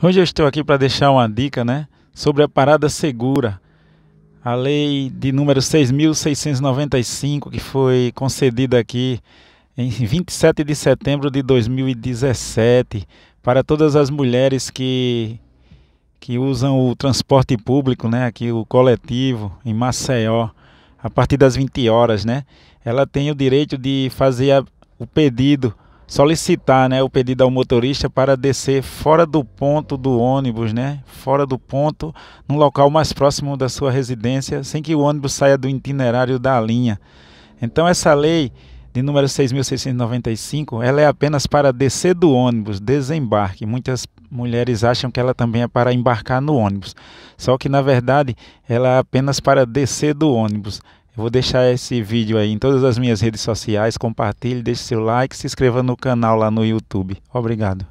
Hoje eu estou aqui para deixar uma dica, né, sobre a parada segura. A lei de número 6695 que foi concedida aqui em 27 de setembro de 2017 para todas as mulheres que que usam o transporte público, né, aqui o coletivo em Maceió, a partir das 20 horas, né? Ela tem o direito de fazer a, o pedido solicitar né, o pedido ao motorista para descer fora do ponto do ônibus, né, fora do ponto, no local mais próximo da sua residência, sem que o ônibus saia do itinerário da linha. Então essa lei de número 6.695, ela é apenas para descer do ônibus, desembarque. Muitas mulheres acham que ela também é para embarcar no ônibus, só que na verdade ela é apenas para descer do ônibus. Vou deixar esse vídeo aí em todas as minhas redes sociais. Compartilhe, deixe seu like, se inscreva no canal lá no YouTube. Obrigado.